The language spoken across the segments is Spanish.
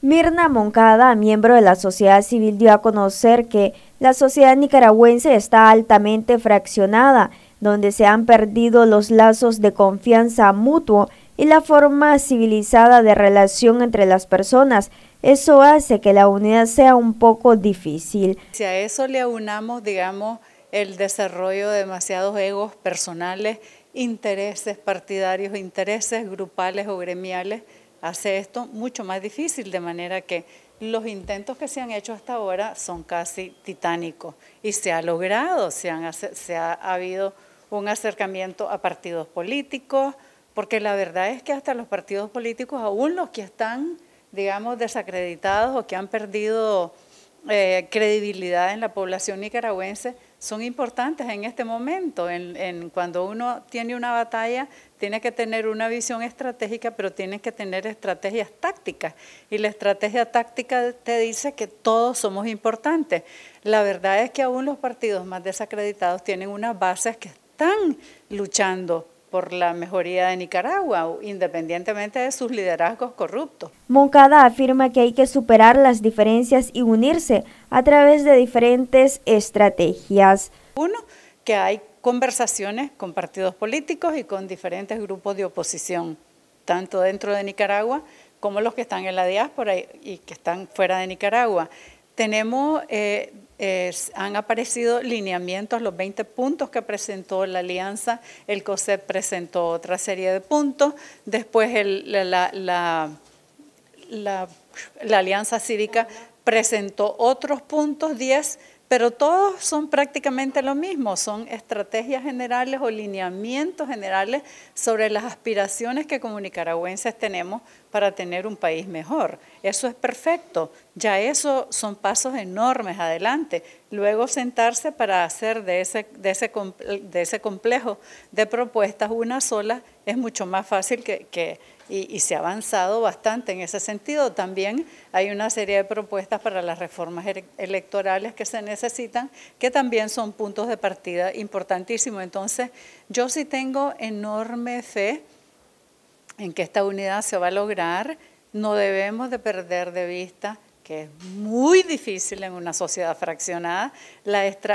Mirna Moncada, miembro de la sociedad civil, dio a conocer que la sociedad nicaragüense está altamente fraccionada, donde se han perdido los lazos de confianza mutuo y la forma civilizada de relación entre las personas. Eso hace que la unidad sea un poco difícil. Si a eso le aunamos, digamos, el desarrollo de demasiados egos personales, intereses partidarios, intereses grupales o gremiales, hace esto mucho más difícil, de manera que los intentos que se han hecho hasta ahora son casi titánicos y se ha logrado, se, se ha, habido un acercamiento a partidos políticos, porque la verdad es que hasta los partidos políticos, aún los que están, digamos, desacreditados o que han perdido eh, credibilidad en la población nicaragüense, son importantes en este momento. En, cuando uno tiene una batalla, tiene que tener una visión estratégica, pero tiene que tener estrategias tácticas. Y la estrategia táctica te dice que todos somos importantes. La verdad es que aún los partidos más desacreditados tienen unas bases que están luchando por la mejoría de Nicaragua, independientemente de sus liderazgos corruptos. Moncada afirma que hay que superar las diferencias y unirse a través de diferentes estrategias. Uno, que hay conversaciones con partidos políticos y con diferentes grupos de oposición, tanto dentro de Nicaragua como los que están en la diáspora y que están fuera de Nicaragua. Tenemos... Eh, han aparecido lineamientos, los 20 puntos que presentó la alianza, el COSEP presentó otra serie de puntos, después la, la alianza cívica presentó otros puntos, 10 pero todos son prácticamente lo mismo, son estrategias generales o lineamientos generales sobre las aspiraciones que como nicaragüenses tenemos para tener un país mejor. Eso es perfecto, ya eso son pasos enormes adelante, luego sentarse para hacer de ese, complejo de propuestas una sola es mucho más fácil que, y, se ha avanzado bastante en ese sentido. También hay una serie de propuestas para las reformas electorales que se necesitan, que también son puntos de partida importantísimos. Entonces, yo sí tengo enorme fe en que esta unidad se va a lograr. No debemos de perder de vista que es muy difícil en una sociedad fraccionada,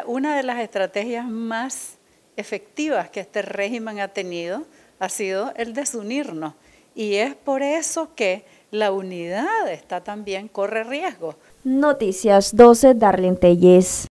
una de las estrategias más efectivas que este régimen ha tenido ha sido el desunirnos. Y es por eso que la unidad está también, corre riesgo. Noticias 12, Darlene Telles.